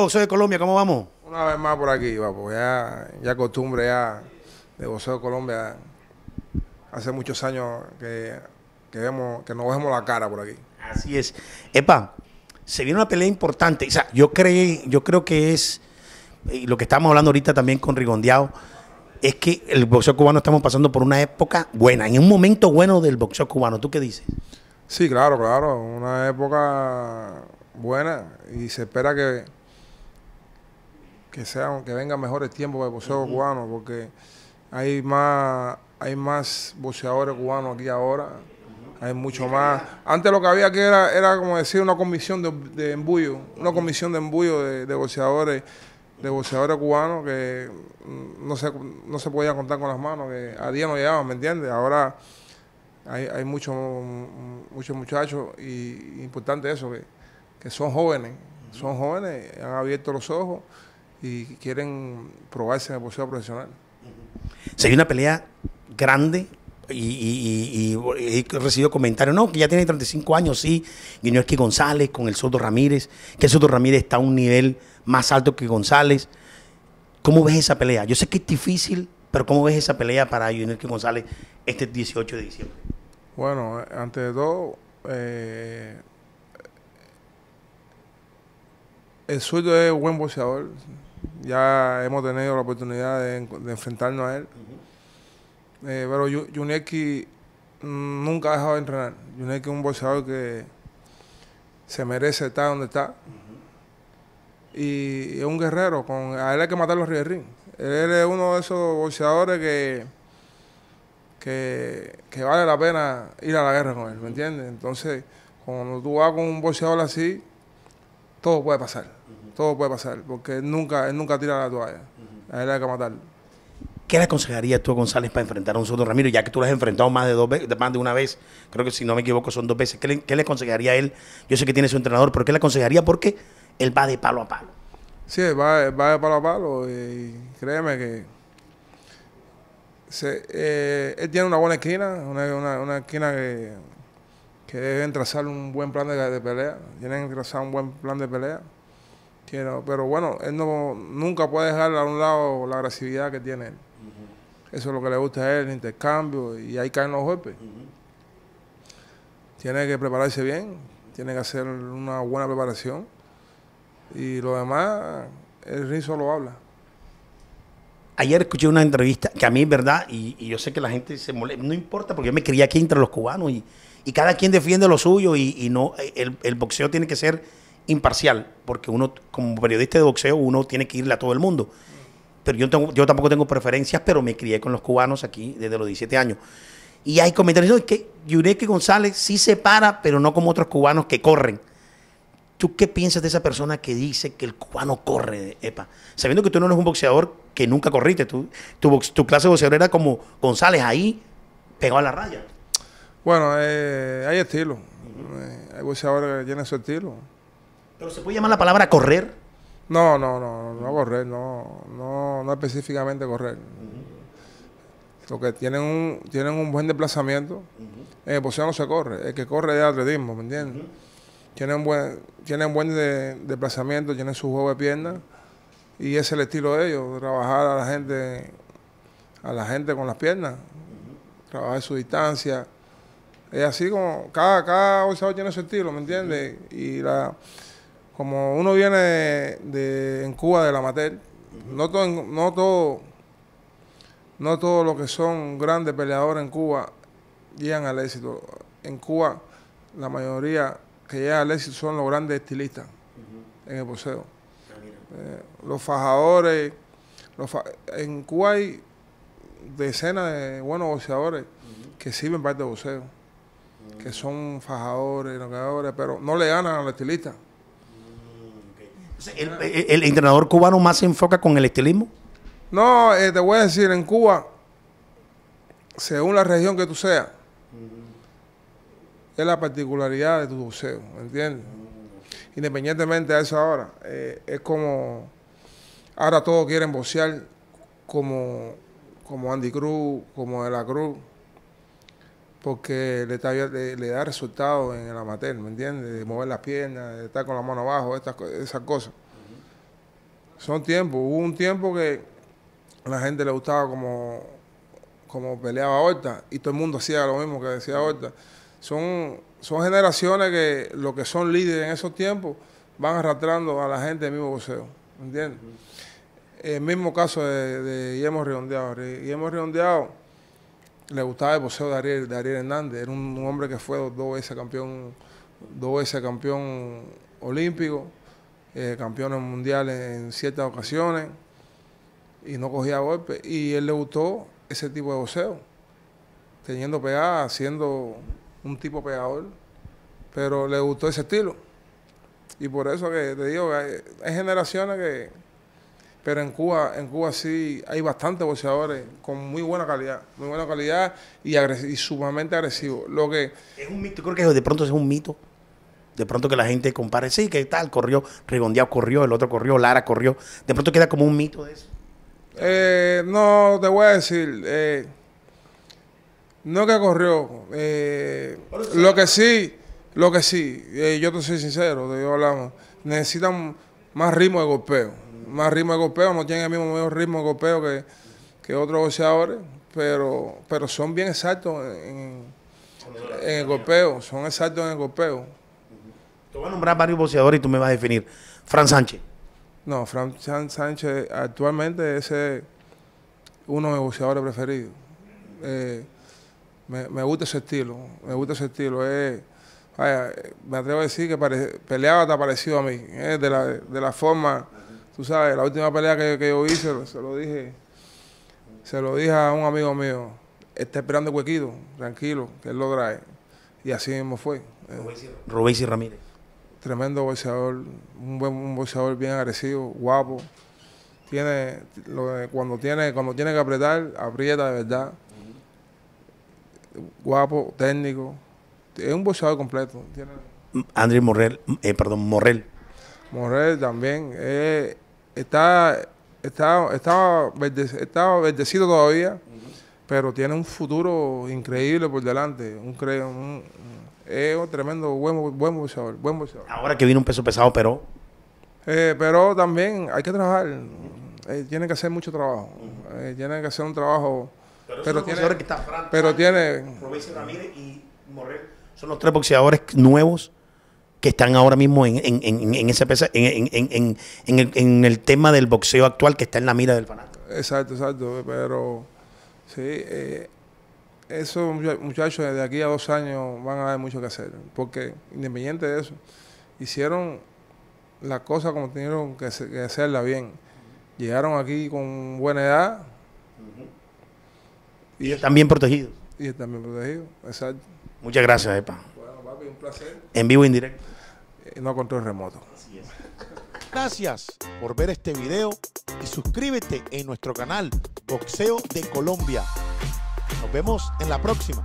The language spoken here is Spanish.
Boxeo de Colombia, ¿cómo vamos? Una vez más por aquí, Ya, ya costumbre ya de Boxeo de Colombia. Hace muchos años que, que, vemos, nos vemos la cara por aquí. Así es. Epa, se viene una pelea importante. O sea, yo, yo creo que es, y lo que estamos hablando ahorita también con Rigondeado, es que el boxeo cubano estamos pasando por una época buena, en un momento bueno del boxeo cubano. ¿Tú qué dices? Sí, claro, claro. Una época buena y se espera que que sean, que vengan mejores tiempos para el boxeo cubano, porque hay más, hay más boxeadores cubanos aquí ahora. Hay mucho más. Antes lo que había que era, era como decir, una comisión de, embullo, una comisión de embullo de, de de cubanos que no se, no se podía contar con las manos, que a día no llegaban, ¿me entiendes? Ahora hay, hay muchos muchachos y importante eso, que, que son jóvenes, son jóvenes, han abierto los ojos y quieren probarse en el boxeo profesional. Se dio una pelea grande y, he recibido comentarios, no, que ya tiene 35 años, sí, Guiñoesqui González con el Soto Ramírez, que el Soto Ramírez está a un nivel más alto que González. ¿Cómo ves esa pelea? Yo sé que es difícil, pero ¿cómo ves esa pelea para Guiñoesqui González este 18 de diciembre? Bueno, eh, antes de todo, eh, el sueldo es un buen boxeador. Ya hemos tenido la oportunidad de, enfrentarnos a él. Eh, pero Junieki nunca ha dejado de entrenar. Junieki es un boxeador que se merece estar donde está. Y es un guerrero. Con, a él hay que matar los ring. Él es uno de esos boxeadores que, que, vale la pena ir a la guerra con él, ¿me entiendes? Entonces, cuando tú vas con un boxeador así, todo puede pasar. Todo puede pasar, porque nunca, él nunca tira la toalla. A él hay que ¿Qué le aconsejarías tú a González para enfrentar a un Soto Ramiro? Ya que tú lo has enfrentado más de dos más de una vez, creo que si no me equivoco son dos veces. ¿Qué le, aconsejaría a él? Yo sé que tiene su entrenador, pero ¿qué le aconsejaría? Porque él va de palo a palo. Sí, va, va de palo a palo y créeme que eh, él tiene una buena esquina, una, esquina que, que deben trazar un buen plan de, pelea, tienen que trazar un buen plan de pelea pero bueno, él no, nunca puede dejar a un lado la agresividad que tiene Eso es lo que le gusta a él, el intercambio, y ahí caen los golpes. Tiene que prepararse bien, tiene que hacer una buena preparación. Y lo demás, el rizo lo habla. Ayer escuché una entrevista que a mí es verdad, y, yo sé que la gente se molesta, no importa, porque yo me crié aquí entre los cubanos y, cada quien defiende lo suyo y, no, el boxeo tiene que ser imparcial, porque uno, como periodista de boxeo, uno tiene que irle a todo el mundo. Pero yo, yo tampoco tengo preferencias, pero me crié con los cubanos aquí desde los 17 años. Y hay comentarios que y González sí se para, pero no como otros cubanos que corren. ¿Tú qué piensas de esa persona que dice que el cubano corre, Epa? Sabiendo que tú no eres un boxeador que nunca corriste, tú, tu, tu clase de boxeador era como González ahí, pegado a la raya. Bueno, eh, hay estilo. Eh, hay boxeadores que tienen su estilo. ¿Pero se puede llamar la palabra correr? No, no, no, no correr, no, no, no específicamente correr. Porque tienen un, tienen un buen desplazamiento. En el no se corre, el que corre es atletismo, ¿me entiendes? Tienen buen, tienen buen desplazamiento, tienen su juego de piernas y es el estilo de ellos, trabajar a la gente, a la gente con las piernas, trabajar su distancia. Es así como cada, cada tiene su estilo, ¿me entiendes? Y la como uno viene en Cuba de la Mater, no todo, no todo, no todo lo que son grandes peleadores en Cuba llegan al éxito. En Cuba, la mayoría que llegan al éxito son los grandes estilistas en el boxeo. Ah, eh, los fajadores, en Cuba hay decenas de buenos boxeadores que sirven para este boxeo, que son fajadores, pero no le ganan a los estilistas el, entrenador cubano más se enfoca con el estilismo? No, eh, te voy a decir, en Cuba, según la región que tú seas, es la particularidad de tu ¿me ¿entiendes? Independientemente de eso ahora, eh, es como, ahora todos quieren boxear como, como Andy Cruz, como De La Cruz, porque le, da resultado en el amateur, ¿me entiendes? De mover las piernas, de estar con la mano abajo, estas, esas cosas. Son tiempos. Hubo un tiempo que a la gente le gustaba como, como peleaba ahorita y todo el mundo hacía lo mismo que decía ahorita. Son, son generaciones que lo que son líderes en esos tiempos van arrastrando a la gente del mismo boxeo, ¿me entiendes? El mismo caso de, de Guillermo y hemos Redondeado le gustaba el boxeo de Ariel, de Ariel Hernández. Era un, hombre que fue dos veces campeón, dos veces campeón olímpico, eh, campeón mundial en ciertas ocasiones, y no cogía golpes. Y él le gustó ese tipo de boxeo, teniendo pegada, siendo un tipo pegador, pero le gustó ese estilo. Y por eso que te digo, hay generaciones que pero en Cuba, en Cuba sí hay bastantes boxeadores con muy buena calidad, muy buena calidad y, sumamente Agresivo Lo que es un mito, creo que de pronto es un mito. De pronto que la gente compare, sí, que tal, corrió, Rigondeado corrió, el otro corrió, Lara corrió. De pronto queda como un mito de eso. Eh, no, te voy a decir, eh, no que corrió. Eh, lo que sí, lo que sí, yo te soy sincero, te hablamos, necesitan más ritmo de golpeo más ritmo de golpeo, no tienen el mismo ritmo de golpeo que, otros boxeadores, pero, pero son bien exactos en, en el golpeo, son exactos en el golpeo. Te voy a nombrar varios boxeadores y tú me vas a definir. Fran Sánchez. No, Fran Sánchez actualmente es uno de mis boxeadores preferidos. Eh, me, gusta su estilo, me gusta su estilo. me atrevo a decir que peleaba hasta parecido a mí, de, la, de la forma Tú sabes, la última pelea que, yo hice, pues, se lo dije, se lo dije a un amigo mío, está esperando el huequito, tranquilo, que él lo trae. Y así mismo fue. Rubén y Ramírez. Tremendo boxeador, un buen boxeador bien agresivo, guapo. Tiene, cuando tiene, cuando tiene que apretar, aprieta de verdad. Guapo, técnico. Es un boxeador completo. Andrés Morrell, eh, perdón, Morrell. Morrel también. es... Eh, está, está, estaba verdecido, todavía, pero tiene un futuro increíble por delante. Un, un, es un tremendo buen, buen boxeador, buen boxeador. Ahora que viene un peso pesado, pero... Eh, pero también hay que trabajar. Tienen eh, tiene que hacer mucho trabajo. Tienen eh, tiene que hacer un trabajo... Pero, tiene, pero tiene... Son los tres boxeadores nuevos que están ahora mismo en, en, ese pesa, en, el, tema del boxeo actual que está en la mira del fanático. Exacto, exacto, pero sí, eh, esos muchachos de aquí a dos años van a haber mucho que hacer, porque independiente de eso, hicieron la cosa como tuvieron que, hacerla bien. Llegaron aquí con buena edad. Y, están bien protegidos. Y están bien protegidos, exacto. Muchas gracias, Epa. Bueno, papi, un placer. En vivo y en directo no control remoto. Gracias por ver este video y suscríbete en nuestro canal Boxeo de Colombia. Nos vemos en la próxima.